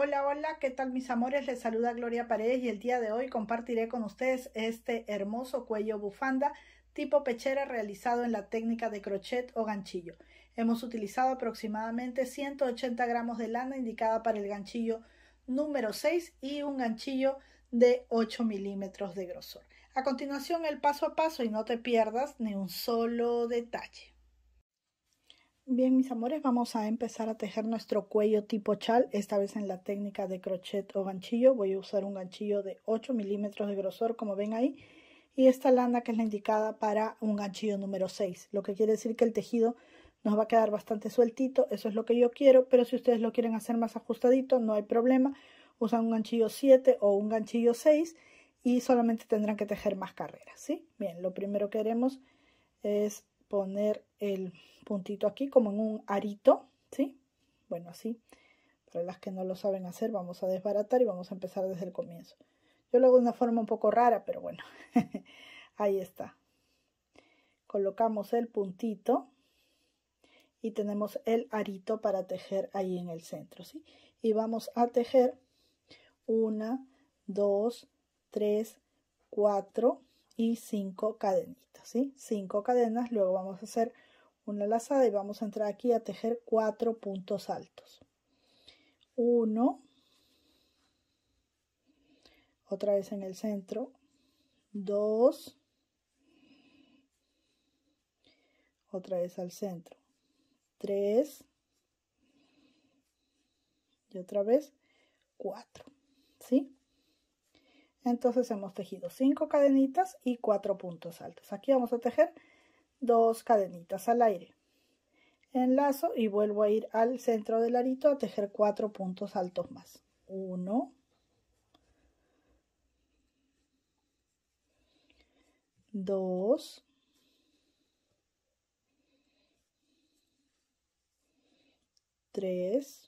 Hola, hola, ¿qué tal mis amores? Les saluda Gloria Paredes y el día de hoy compartiré con ustedes este hermoso cuello bufanda tipo pechera realizado en la técnica de crochet o ganchillo. Hemos utilizado aproximadamente 180 gramos de lana indicada para el ganchillo número 6 y un ganchillo de 8 milímetros de grosor. A continuación el paso a paso y no te pierdas ni un solo detalle. Bien, mis amores, vamos a empezar a tejer nuestro cuello tipo chal, esta vez en la técnica de crochet o ganchillo. Voy a usar un ganchillo de 8 milímetros de grosor, como ven ahí, y esta lana que es la indicada para un ganchillo número 6, lo que quiere decir que el tejido nos va a quedar bastante sueltito, eso es lo que yo quiero, pero si ustedes lo quieren hacer más ajustadito, no hay problema, usan un ganchillo 7 o un ganchillo 6 y solamente tendrán que tejer más carreras, ¿sí? Bien, lo primero que haremos es poner el puntito aquí como en un arito, ¿sí? Bueno, así. Para las que no lo saben hacer, vamos a desbaratar y vamos a empezar desde el comienzo. Yo lo hago de una forma un poco rara, pero bueno, ahí está. Colocamos el puntito y tenemos el arito para tejer ahí en el centro, ¿sí? Y vamos a tejer una, dos, tres, cuatro, y cinco cadenitas, ¿sí? Cinco cadenas, luego vamos a hacer una lazada y vamos a entrar aquí a tejer cuatro puntos altos. Uno otra vez en el centro, dos otra vez al centro, tres, y otra vez cuatro, ¿sí? Entonces hemos tejido 5 cadenitas y 4 puntos altos. Aquí vamos a tejer 2 cadenitas al aire. Enlazo y vuelvo a ir al centro del arito a tejer 4 puntos altos más. 1, 2, 3,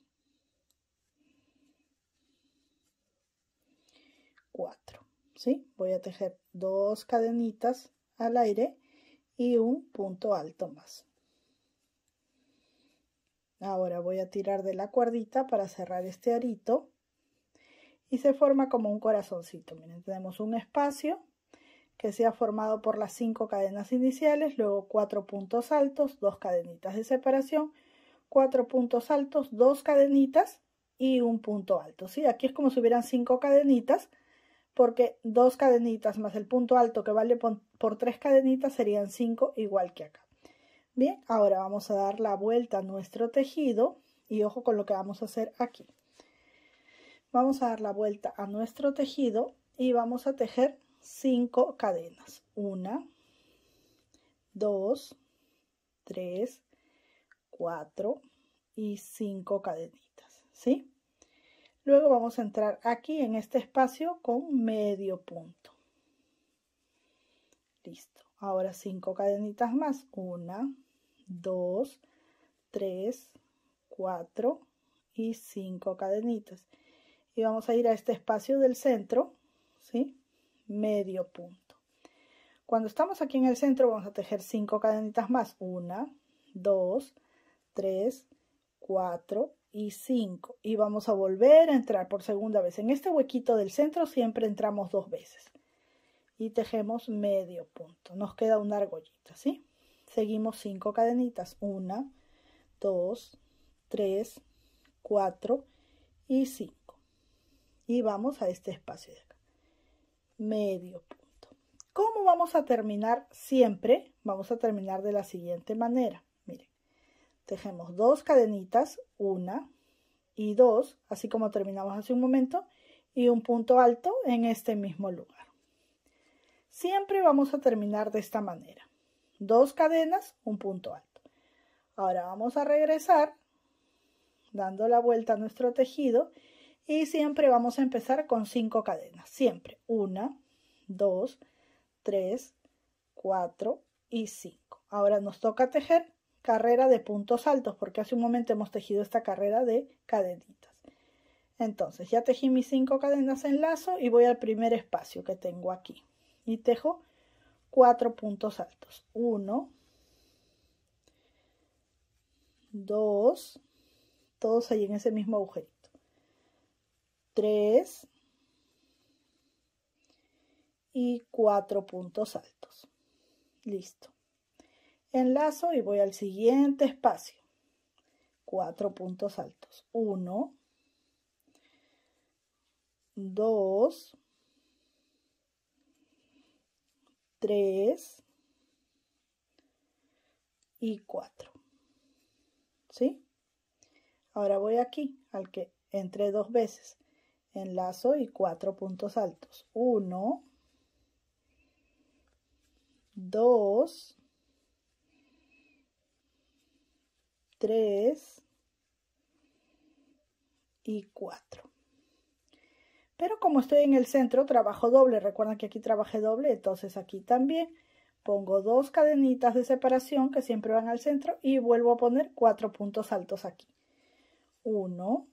Voy a tejer dos cadenitas al aire y un punto alto más. Ahora voy a tirar de la cuerdita para cerrar este arito y se forma como un corazoncito. Miren, tenemos un espacio que se ha formado por las cinco cadenas iniciales, luego cuatro puntos altos, dos cadenitas de separación, cuatro puntos altos, dos cadenitas y un punto alto. ¿sí? Aquí es como si hubieran cinco cadenitas porque dos cadenitas más el punto alto que vale por, tres cadenitas serían 5 igual que acá. Bien, ahora vamos a dar la vuelta a nuestro tejido y ojo con lo que vamos a hacer aquí. Vamos a dar la vuelta a nuestro tejido y vamos a tejer cinco cadenas. Una, dos, tres, cuatro y cinco cadenitas, ¿sí? Luego vamos a entrar aquí en este espacio con medio punto. Listo. Ahora cinco cadenitas más. Una, dos, tres, cuatro y cinco cadenitas. Y vamos a ir a este espacio del centro, ¿sí? Medio punto. Cuando estamos aquí en el centro vamos a tejer cinco cadenitas más. Una, dos, tres, cuatro y 5 y vamos a volver a entrar por segunda vez. En este huequito del centro siempre entramos dos veces y tejemos medio punto. Nos queda una argollita, ¿sí? Seguimos cinco cadenitas, una 2, 3, 4 y 5. Y vamos a este espacio de acá. Medio punto. ¿Cómo vamos a terminar siempre? Vamos a terminar de la siguiente manera tejemos dos cadenitas, una y dos, así como terminamos hace un momento, y un punto alto en este mismo lugar. Siempre vamos a terminar de esta manera. Dos cadenas, un punto alto. Ahora vamos a regresar dando la vuelta a nuestro tejido y siempre vamos a empezar con cinco cadenas. Siempre. Una, dos, tres, cuatro y cinco. Ahora nos toca tejer carrera de puntos altos, porque hace un momento hemos tejido esta carrera de cadenitas. Entonces, ya tejí mis cinco cadenas en lazo y voy al primer espacio que tengo aquí. Y tejo cuatro puntos altos. Uno, dos, todos ahí en ese mismo agujerito. Tres y cuatro puntos altos. Listo. Enlazo y voy al siguiente espacio. Cuatro puntos altos. Uno. Dos. Tres. Y cuatro. ¿Sí? Ahora voy aquí, al que entré dos veces. Enlazo y cuatro puntos altos. Uno. Dos. 3 y 4. Pero como estoy en el centro, trabajo doble. Recuerda que aquí trabajé doble, entonces aquí también pongo dos cadenitas de separación que siempre van al centro y vuelvo a poner cuatro puntos altos aquí. 1,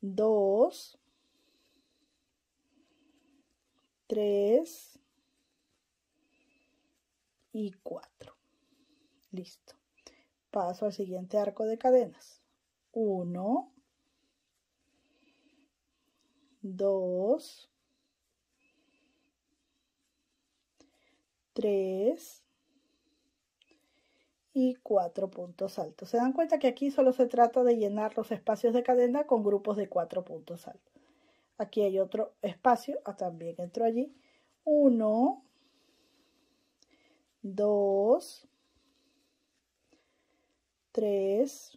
2, 3 y 4 listo paso al siguiente arco de cadenas 1 2 3 y 4 puntos altos se dan cuenta que aquí solo se trata de llenar los espacios de cadena con grupos de 4 puntos altos aquí hay otro espacio ah, también entro allí 1 2 tres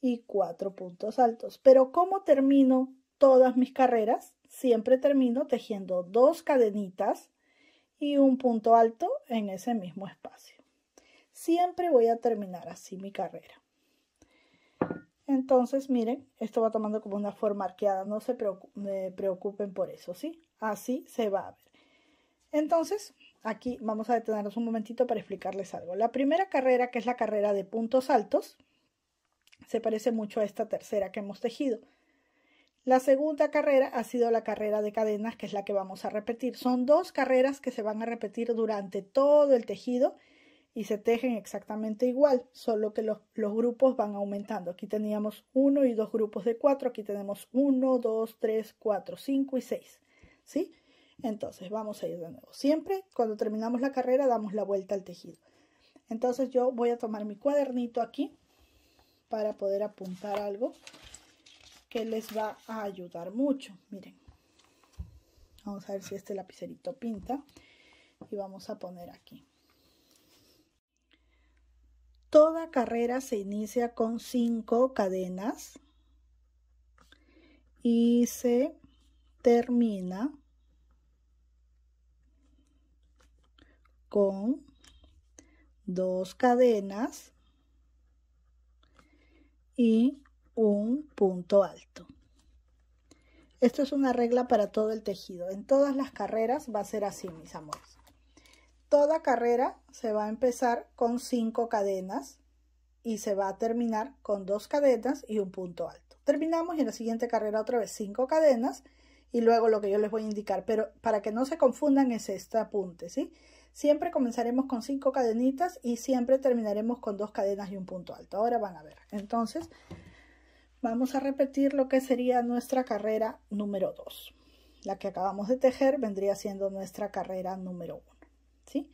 y cuatro puntos altos. Pero ¿cómo termino todas mis carreras? Siempre termino tejiendo dos cadenitas y un punto alto en ese mismo espacio. Siempre voy a terminar así mi carrera. Entonces, miren, esto va tomando como una forma arqueada, no se eh, preocupen por eso, ¿sí? Así se va a ver. Entonces, aquí vamos a detenernos un momentito para explicarles algo. La primera carrera, que es la carrera de puntos altos, se parece mucho a esta tercera que hemos tejido. La segunda carrera ha sido la carrera de cadenas, que es la que vamos a repetir. Son dos carreras que se van a repetir durante todo el tejido y se tejen exactamente igual, solo que los, grupos van aumentando. Aquí teníamos uno y dos grupos de cuatro, aquí tenemos uno, dos, tres, cuatro, cinco y seis. ¿Sí? Entonces vamos a ir de nuevo. Siempre cuando terminamos la carrera damos la vuelta al tejido. Entonces yo voy a tomar mi cuadernito aquí para poder apuntar algo que les va a ayudar mucho. Miren, vamos a ver si este lapicerito pinta y vamos a poner aquí. Toda carrera se inicia con cinco cadenas y se termina con dos cadenas y un punto alto. Esto es una regla para todo el tejido. En todas las carreras va a ser así, mis amores. Toda carrera se va a empezar con cinco cadenas y se va a terminar con dos cadenas y un punto alto. Terminamos y en la siguiente carrera otra vez cinco cadenas y luego lo que yo les voy a indicar. Pero para que no se confundan es este apunte, ¿sí? Siempre comenzaremos con cinco cadenitas y siempre terminaremos con dos cadenas y un punto alto. Ahora van a ver. Entonces, vamos a repetir lo que sería nuestra carrera número 2. La que acabamos de tejer vendría siendo nuestra carrera número 1. ¿sí?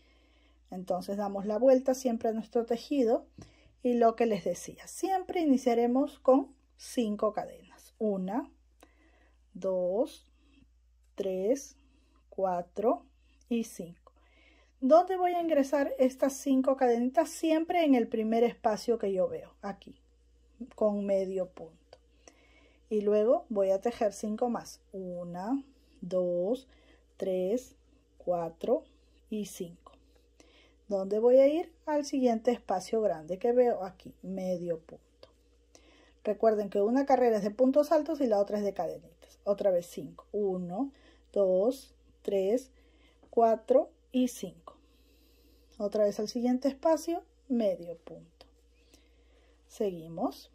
Entonces damos la vuelta siempre a nuestro tejido y lo que les decía, siempre iniciaremos con 5 cadenas. 1, 2, 3, 4 y 5. ¿Dónde voy a ingresar estas cinco cadenitas? Siempre en el primer espacio que yo veo, aquí, con medio punto. Y luego voy a tejer cinco más. Una, dos, tres, cuatro y cinco. ¿Dónde voy a ir? Al siguiente espacio grande que veo aquí, medio punto. Recuerden que una carrera es de puntos altos y la otra es de cadenitas. Otra vez cinco. Uno, dos, tres, cuatro y cinco otra vez al siguiente espacio, medio punto. Seguimos.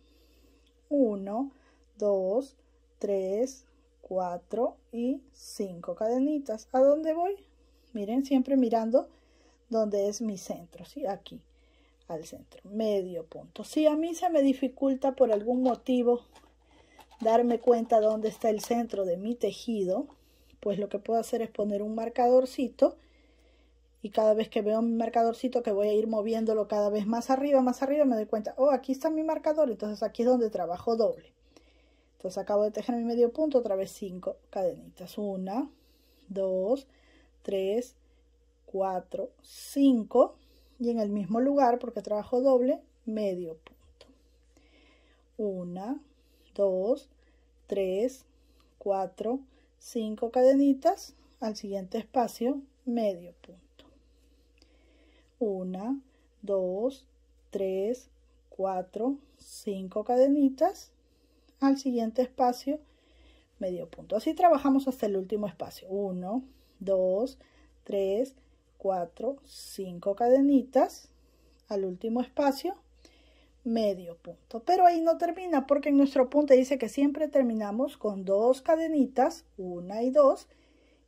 1, 2, 3, 4 y 5 cadenitas. ¿A dónde voy? Miren, siempre mirando dónde es mi centro, ¿sí? Aquí, al centro, medio punto. Si a mí se me dificulta por algún motivo darme cuenta dónde está el centro de mi tejido, pues lo que puedo hacer es poner un marcadorcito y cada vez que veo mi marcadorcito que voy a ir moviéndolo cada vez más arriba, más arriba, me doy cuenta, oh, aquí está mi marcador, entonces aquí es donde trabajo doble. Entonces acabo de tejer mi medio punto, otra vez cinco cadenitas. una 2, 3, 4, 5 y en el mismo lugar, porque trabajo doble, medio punto. una 2, 3, 4, 5 cadenitas al siguiente espacio, medio punto una, dos, tres, cuatro, cinco cadenitas al siguiente espacio medio punto. Así trabajamos hasta el último espacio. 1, 2, 3, 4, 5 cadenitas al último espacio medio punto. Pero ahí no termina porque en nuestro punto dice que siempre terminamos con dos cadenitas, una y dos,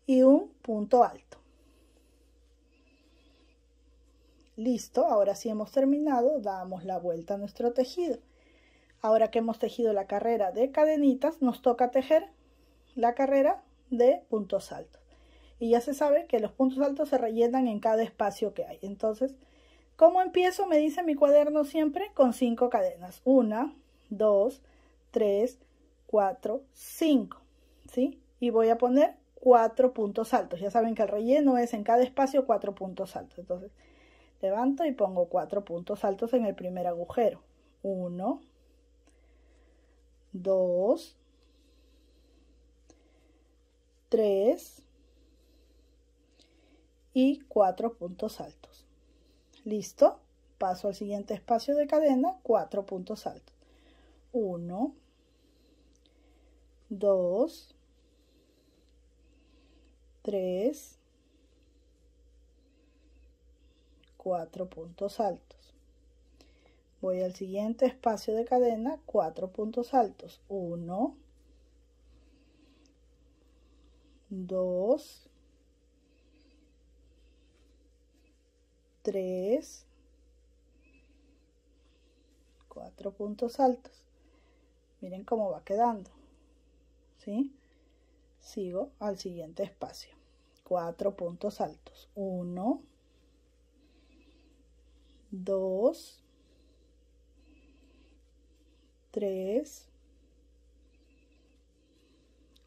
y un punto alto. Listo, ahora sí hemos terminado, damos la vuelta a nuestro tejido. Ahora que hemos tejido la carrera de cadenitas, nos toca tejer la carrera de puntos altos. Y ya se sabe que los puntos altos se rellenan en cada espacio que hay. Entonces, ¿cómo empiezo? Me dice mi cuaderno siempre con cinco cadenas. Una, dos, tres, cuatro, cinco. ¿Sí? Y voy a poner cuatro puntos altos. Ya saben que el relleno es en cada espacio cuatro puntos altos. Entonces, Levanto y pongo cuatro puntos altos en el primer agujero. 1, 2, 3 y 4 puntos altos. ¿Listo? Paso al siguiente espacio de cadena, 4 puntos altos. 1, 2, 3 4 puntos altos. Voy al siguiente espacio de cadena, 4 puntos altos. 1, 2, 3, 4 puntos altos. Miren cómo va quedando. ¿Sí? Sigo al siguiente espacio. 4 puntos altos. 1, 2, 2, 3,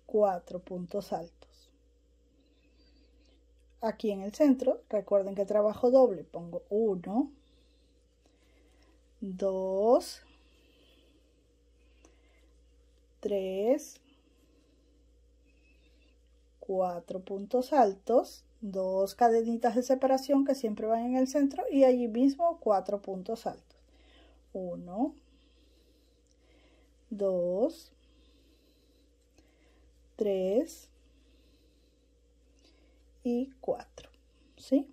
4 puntos altos. Aquí en el centro, recuerden que trabajo doble, pongo 1, 2, 3, 4 puntos altos dos cadenitas de separación que siempre van en el centro y allí mismo cuatro puntos altos. Uno, dos, tres y cuatro, ¿sí?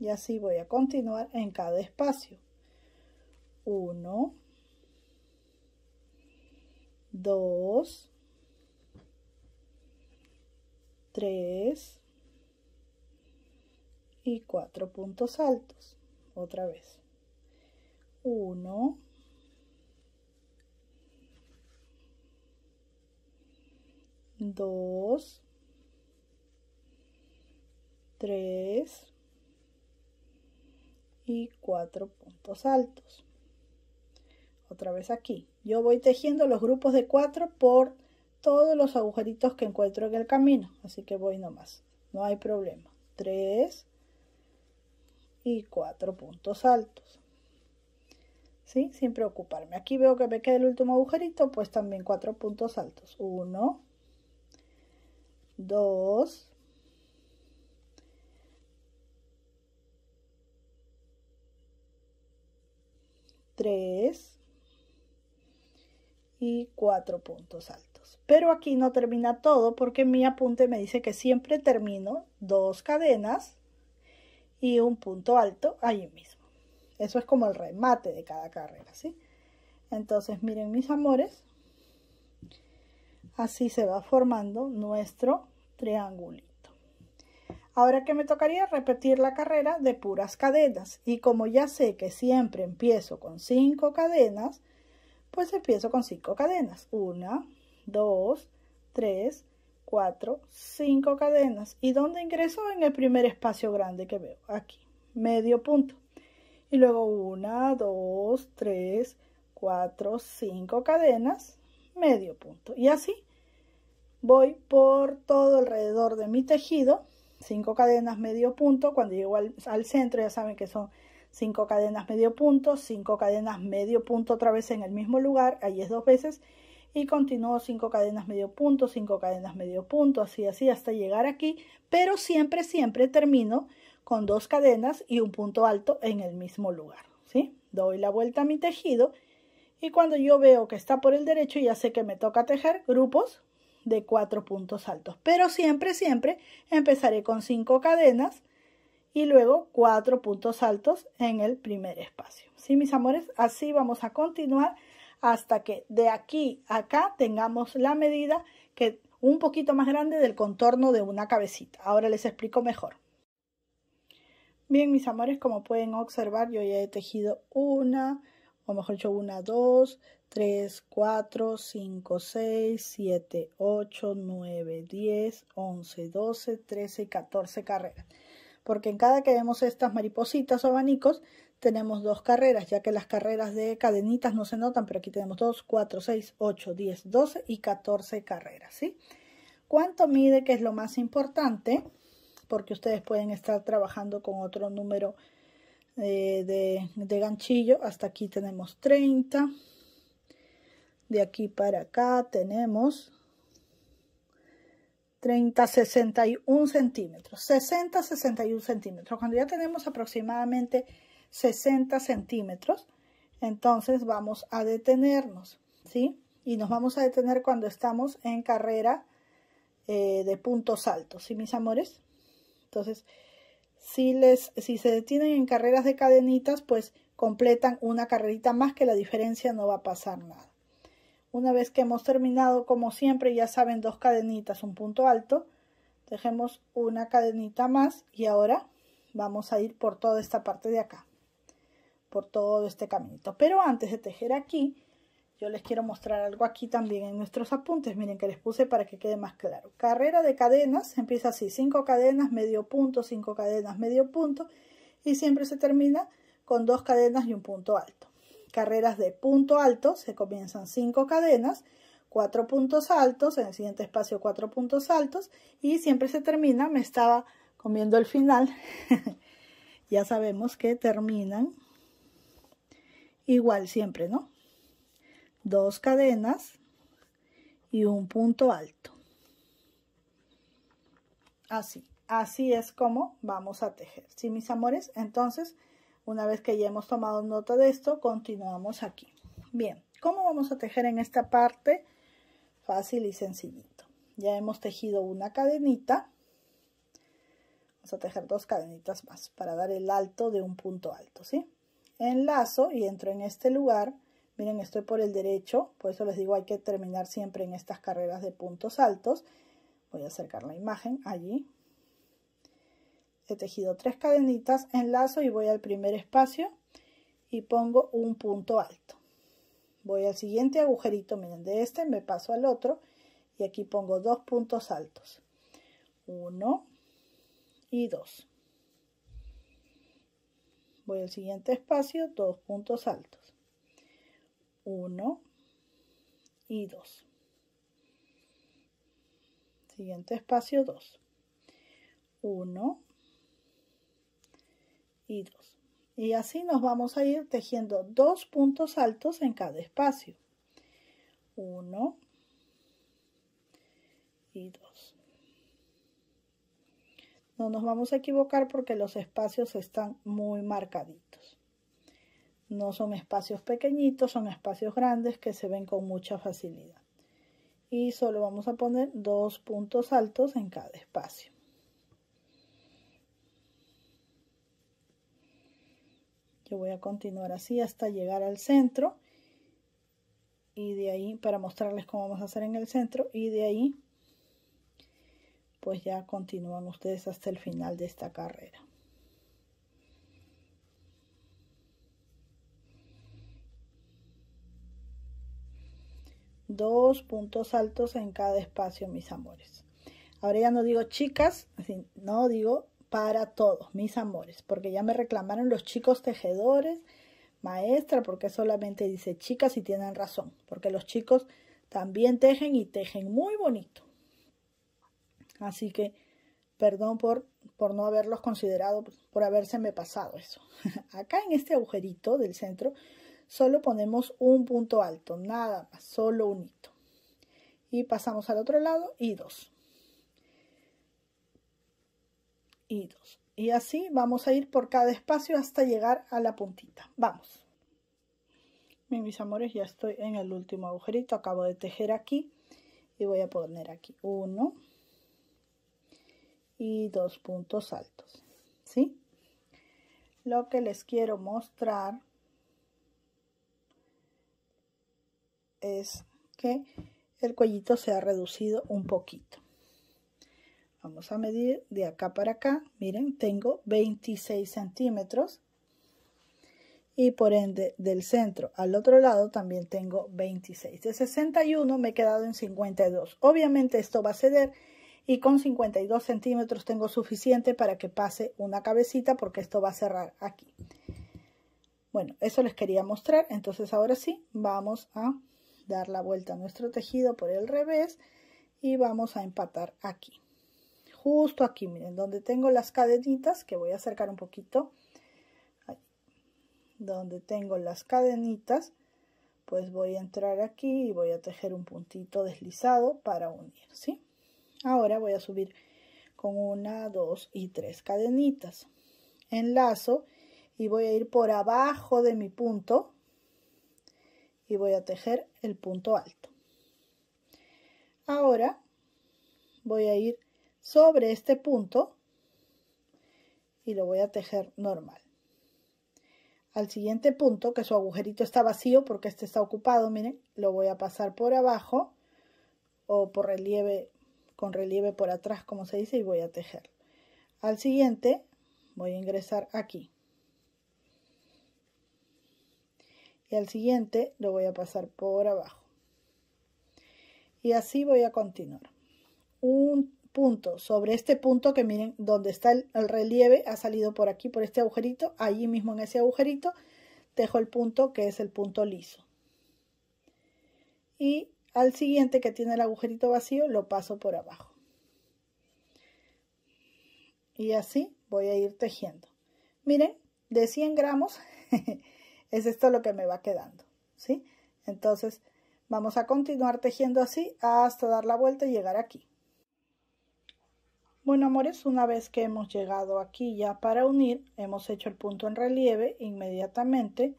Y así voy a continuar en cada espacio. Uno, dos, tres, y cuatro puntos altos otra vez Uno. Dos. Tres. y cuatro puntos altos otra vez aquí yo voy tejiendo los grupos de cuatro por todos los agujeritos que encuentro en el camino así que voy nomás no hay problema tres y cuatro puntos altos. ¿Sí? Sin preocuparme. Aquí veo que me queda el último agujerito, pues también cuatro puntos altos. Uno, dos, tres y cuatro puntos altos. Pero aquí no termina todo porque mi apunte me dice que siempre termino dos cadenas y un punto alto allí mismo. Eso es como el remate de cada carrera, ¿sí? Entonces, miren mis amores, así se va formando nuestro triangulito. Ahora que me tocaría repetir la carrera de puras cadenas y como ya sé que siempre empiezo con cinco cadenas, pues empiezo con cinco cadenas. Una, dos, tres. 4, 5 cadenas. ¿Y dónde ingreso? En el primer espacio grande que veo, aquí, medio punto. Y luego una, 2, 3, 4, 5 cadenas, medio punto. Y así voy por todo alrededor de mi tejido, 5 cadenas, medio punto. Cuando llego al, centro ya saben que son 5 cadenas, medio punto, 5 cadenas, medio punto otra vez en el mismo lugar, ahí es dos veces y continúo cinco cadenas medio punto, cinco cadenas medio punto, así, así, hasta llegar aquí, pero siempre, siempre termino con dos cadenas y un punto alto en el mismo lugar, ¿sí? Doy la vuelta a mi tejido y cuando yo veo que está por el derecho ya sé que me toca tejer grupos de cuatro puntos altos, pero siempre, siempre empezaré con cinco cadenas y luego cuatro puntos altos en el primer espacio. ¿Sí, mis amores? Así vamos a continuar hasta que de aquí acá tengamos la medida que un poquito más grande del contorno de una cabecita. Ahora les explico mejor. Bien, mis amores, como pueden observar, yo ya he tejido una, o mejor dicho, una, dos, tres, cuatro, cinco, seis, siete, ocho, nueve, diez, once, doce, trece y 14 carreras. Porque en cada que vemos estas maripositas o abanicos, tenemos dos carreras, ya que las carreras de cadenitas no se notan, pero aquí tenemos 2, 4, 6, 8, 10, 12 y 14 carreras, ¿sí? ¿Cuánto mide? Que es lo más importante, porque ustedes pueden estar trabajando con otro número eh, de, de ganchillo. Hasta aquí tenemos 30. De aquí para acá tenemos 30, 61 centímetros. 60, 61 centímetros. Cuando ya tenemos aproximadamente 60 centímetros. Entonces vamos a detenernos, ¿sí? Y nos vamos a detener cuando estamos en carrera eh, de puntos altos, ¿sí, mis amores? Entonces, si, les, si se detienen en carreras de cadenitas, pues completan una carrerita más que la diferencia no va a pasar nada. Una vez que hemos terminado, como siempre, ya saben, dos cadenitas, un punto alto, dejemos una cadenita más y ahora vamos a ir por toda esta parte de acá por todo este caminito. Pero antes de tejer aquí, yo les quiero mostrar algo aquí también en nuestros apuntes. Miren que les puse para que quede más claro. Carrera de cadenas, empieza así, cinco cadenas, medio punto, cinco cadenas, medio punto. Y siempre se termina con dos cadenas y un punto alto. Carreras de punto alto, se comienzan cinco cadenas, cuatro puntos altos, en el siguiente espacio cuatro puntos altos. Y siempre se termina, me estaba comiendo el final. ya sabemos que terminan igual siempre, ¿no? Dos cadenas y un punto alto. Así, así es como vamos a tejer, ¿sí mis amores? Entonces, una vez que ya hemos tomado nota de esto, continuamos aquí. Bien, ¿cómo vamos a tejer en esta parte? Fácil y sencillito. Ya hemos tejido una cadenita. Vamos a tejer dos cadenitas más para dar el alto de un punto alto, ¿sí? enlazo y entro en este lugar. Miren, estoy por el derecho, por eso les digo, hay que terminar siempre en estas carreras de puntos altos. Voy a acercar la imagen allí. He tejido tres cadenitas, enlazo y voy al primer espacio y pongo un punto alto. Voy al siguiente agujerito, miren, de este me paso al otro y aquí pongo dos puntos altos. Uno y dos voy al siguiente espacio, dos puntos altos. 1 y 2. Siguiente espacio 2. 1 y 2. Y así nos vamos a ir tejiendo dos puntos altos en cada espacio. 1 y 2. No nos vamos a equivocar porque los espacios están muy marcaditos. No son espacios pequeñitos, son espacios grandes que se ven con mucha facilidad. Y solo vamos a poner dos puntos altos en cada espacio. Yo voy a continuar así hasta llegar al centro y de ahí para mostrarles cómo vamos a hacer en el centro y de ahí pues ya continúan ustedes hasta el final de esta carrera. Dos puntos altos en cada espacio, mis amores. Ahora ya no digo chicas, no digo para todos, mis amores, porque ya me reclamaron los chicos tejedores, maestra, porque solamente dice chicas y tienen razón, porque los chicos también tejen y tejen muy bonito. Así que perdón por, no haberlos considerado, por habérseme pasado eso. Acá en este agujerito del centro solo ponemos un punto alto, nada más, solo un hito. Y pasamos al otro lado y dos. Y dos. Y así vamos a ir por cada espacio hasta llegar a la puntita. Vamos. mis amores, ya estoy en el último agujerito. Acabo de tejer aquí y voy a poner aquí uno y dos puntos altos ¿sí? lo que les quiero mostrar es que el cuellito se ha reducido un poquito vamos a medir de acá para acá miren tengo 26 centímetros y por ende del centro al otro lado también tengo 26 de 61 me he quedado en 52 obviamente esto va a ceder y con 52 centímetros tengo suficiente para que pase una cabecita porque esto va a cerrar aquí. Bueno, eso les quería mostrar. Entonces ahora sí, vamos a dar la vuelta a nuestro tejido por el revés y vamos a empatar aquí. Justo aquí, miren, donde tengo las cadenitas, que voy a acercar un poquito. Donde tengo las cadenitas, pues voy a entrar aquí y voy a tejer un puntito deslizado para unir, ¿sí? Ahora voy a subir con una, dos y tres cadenitas. Enlazo y voy a ir por abajo de mi punto y voy a tejer el punto alto. Ahora voy a ir sobre este punto y lo voy a tejer normal. Al siguiente punto, que su agujerito está vacío porque este está ocupado, miren, lo voy a pasar por abajo o por relieve con relieve por atrás como se dice y voy a tejer al siguiente voy a ingresar aquí y al siguiente lo voy a pasar por abajo y así voy a continuar un punto sobre este punto que miren donde está el, relieve ha salido por aquí por este agujerito allí mismo en ese agujerito tejo el punto que es el punto liso y al siguiente que tiene el agujerito vacío lo paso por abajo y así voy a ir tejiendo miren de 100 gramos es esto lo que me va quedando ¿sí? entonces vamos a continuar tejiendo así hasta dar la vuelta y llegar aquí bueno amores una vez que hemos llegado aquí ya para unir hemos hecho el punto en relieve inmediatamente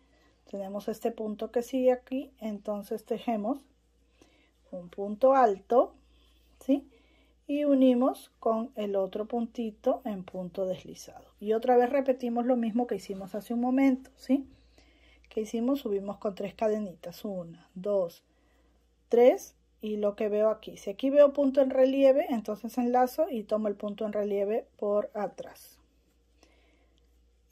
tenemos este punto que sigue aquí entonces tejemos un punto alto, ¿sí? Y unimos con el otro puntito en punto deslizado. Y otra vez repetimos lo mismo que hicimos hace un momento, ¿sí? Que hicimos, subimos con tres cadenitas, una, dos, tres, y lo que veo aquí. Si aquí veo punto en relieve, entonces enlazo y tomo el punto en relieve por atrás.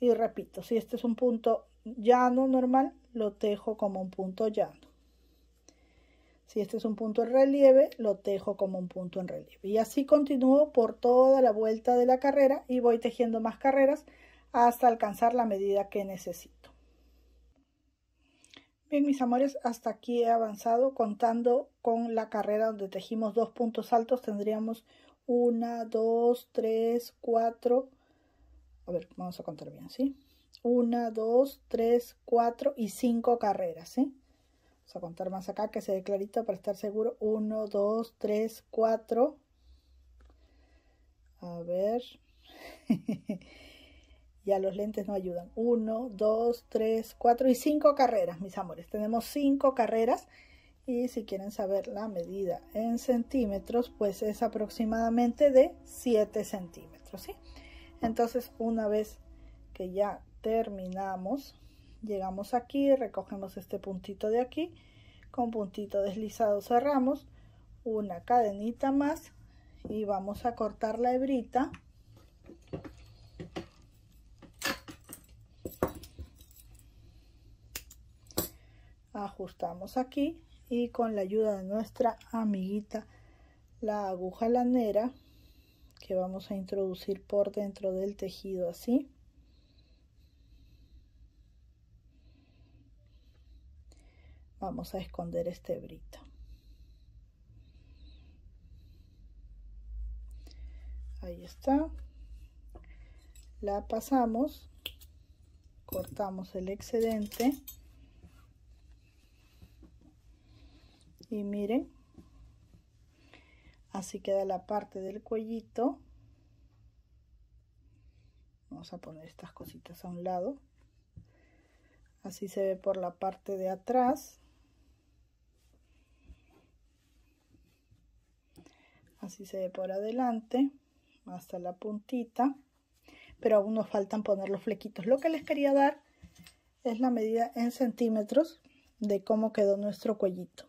Y repito, si este es un punto llano normal, lo tejo como un punto llano. Si este es un punto en relieve, lo tejo como un punto en relieve. Y así continúo por toda la vuelta de la carrera y voy tejiendo más carreras hasta alcanzar la medida que necesito. Bien, mis amores, hasta aquí he avanzado. Contando con la carrera donde tejimos dos puntos altos, tendríamos una, dos, tres, cuatro. A ver, vamos a contar bien, ¿sí? Una, dos, tres, cuatro y cinco carreras, ¿sí? Vamos a contar más acá que se dé clarito para estar seguro. 1, 2, 3, 4. A ver. ya los lentes no ayudan. 1, 2, 3, 4 y 5 carreras, mis amores. Tenemos 5 carreras. Y si quieren saber la medida en centímetros, pues es aproximadamente de 7 centímetros. ¿sí? Entonces, una vez que ya terminamos, llegamos aquí recogemos este puntito de aquí con puntito deslizado cerramos una cadenita más y vamos a cortar la hebrita ajustamos aquí y con la ayuda de nuestra amiguita la aguja lanera que vamos a introducir por dentro del tejido así vamos a esconder este brito ahí está la pasamos cortamos el excedente y miren así queda la parte del cuellito vamos a poner estas cositas a un lado así se ve por la parte de atrás así se ve por adelante hasta la puntita pero aún nos faltan poner los flequitos lo que les quería dar es la medida en centímetros de cómo quedó nuestro cuellito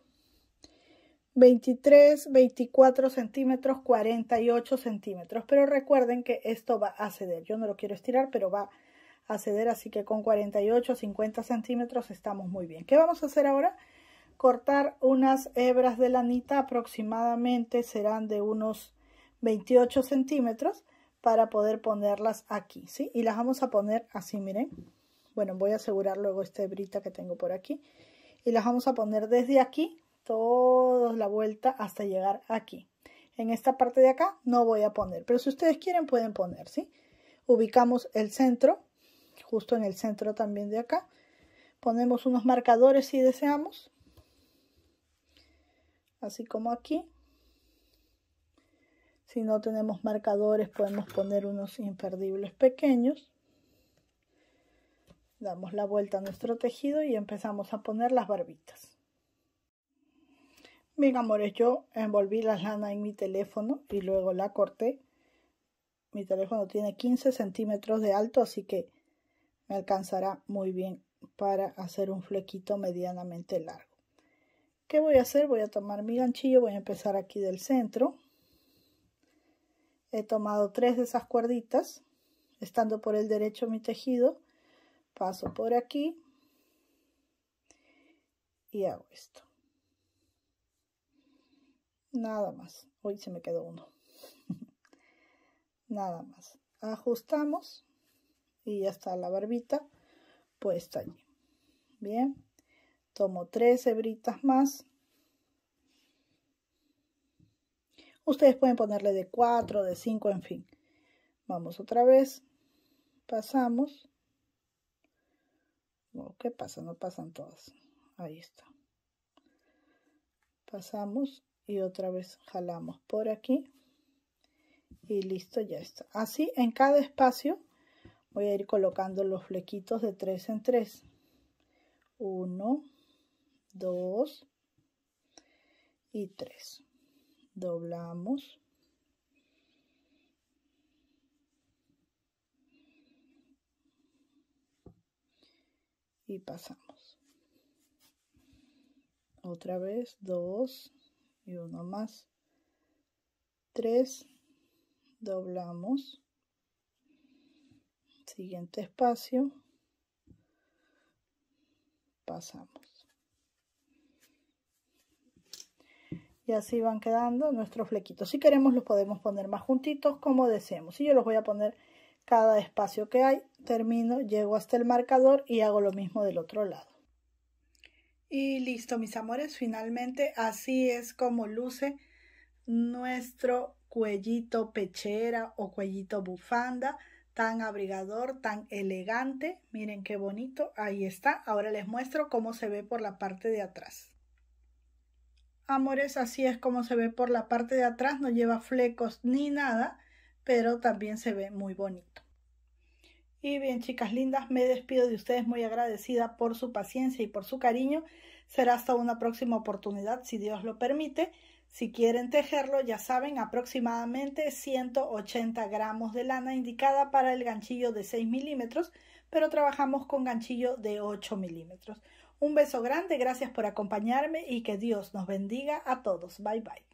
23 24 centímetros 48 centímetros pero recuerden que esto va a ceder yo no lo quiero estirar pero va a ceder así que con 48 50 centímetros estamos muy bien ¿qué vamos a hacer ahora? cortar unas hebras de lanita aproximadamente serán de unos 28 centímetros para poder ponerlas aquí, ¿sí? Y las vamos a poner así, miren. Bueno, voy a asegurar luego esta hebrita que tengo por aquí. Y las vamos a poner desde aquí, toda la vuelta hasta llegar aquí. En esta parte de acá no voy a poner, pero si ustedes quieren pueden poner, ¿sí? Ubicamos el centro, justo en el centro también de acá. Ponemos unos marcadores si deseamos así como aquí. Si no tenemos marcadores, podemos poner unos imperdibles pequeños. Damos la vuelta a nuestro tejido y empezamos a poner las barbitas. Bien, amores, yo envolví la lana en mi teléfono y luego la corté. Mi teléfono tiene 15 centímetros de alto, así que me alcanzará muy bien para hacer un flequito medianamente largo. ¿Qué voy a hacer? Voy a tomar mi ganchillo, voy a empezar aquí del centro. He tomado tres de esas cuerditas, estando por el derecho mi tejido, paso por aquí y hago esto. Nada más. Hoy se me quedó uno. Nada más. Ajustamos y ya está la barbita puesta allí. Bien tomo tres hebritas más ustedes pueden ponerle de 4 de 5 en fin vamos otra vez pasamos ¿qué pasa? no pasan todas ahí está pasamos y otra vez jalamos por aquí y listo ya está así en cada espacio voy a ir colocando los flequitos de tres en tres 1 Dos y tres. Doblamos. Y pasamos. Otra vez Dos y uno más. Tres. Doblamos. Siguiente espacio. Pasamos. y así van quedando nuestros flequitos. Si queremos los podemos poner más juntitos como deseemos y yo los voy a poner cada espacio que hay. Termino, llego hasta el marcador y hago lo mismo del otro lado. Y listo mis amores, finalmente así es como luce nuestro cuellito pechera o cuellito bufanda tan abrigador, tan elegante. Miren qué bonito, ahí está. Ahora les muestro cómo se ve por la parte de atrás. Amores, así es como se ve por la parte de atrás, no lleva flecos ni nada, pero también se ve muy bonito. Y bien, chicas lindas, me despido de ustedes muy agradecida por su paciencia y por su cariño. Será hasta una próxima oportunidad, si Dios lo permite. Si quieren tejerlo, ya saben, aproximadamente 180 gramos de lana indicada para el ganchillo de 6 milímetros, pero trabajamos con ganchillo de 8 milímetros. Un beso grande, gracias por acompañarme y que Dios nos bendiga a todos. Bye bye.